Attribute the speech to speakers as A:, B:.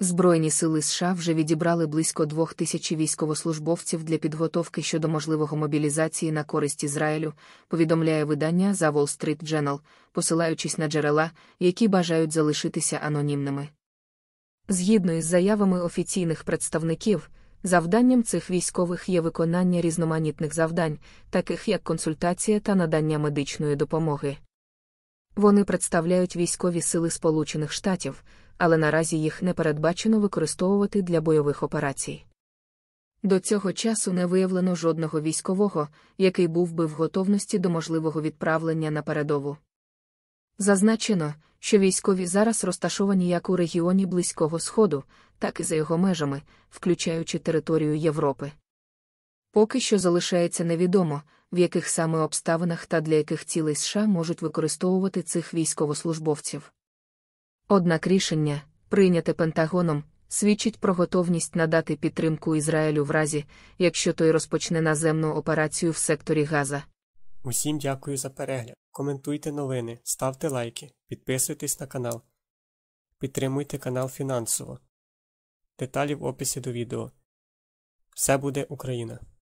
A: Збройні сили США вже відібрали близько двох тисяч військовослужбовців для підготовки щодо можливого мобілізації на користь Ізраїлю, повідомляє видання за Wall Street Journal, посилаючись на джерела, які бажають залишитися анонімними. Згідно із заявами офіційних представників, завданням цих військових є виконання різноманітних завдань, таких як консультація та надання медичної допомоги. Вони представляють військові сили Сполучених Штатів але наразі їх не передбачено використовувати для бойових операцій. До цього часу не виявлено жодного військового, який був би в готовності до можливого відправлення на передову. Зазначено, що військові зараз розташовані як у регіоні Близького Сходу, так і за його межами, включаючи територію Європи. Поки що залишається невідомо, в яких саме обставинах та для яких цілей США можуть використовувати цих військовослужбовців. Однак рішення, прийняте Пентагоном, свідчить про готовність надати підтримку Ізраїлю в разі, якщо той розпочне наземну операцію в секторі Газа.
B: Усім дякую за перегляд. Коментуйте новини, ставте лайки, підписуйтесь на канал. Підтримуйте канал фінансово. Деталі в описі до відео. Все буде Україна!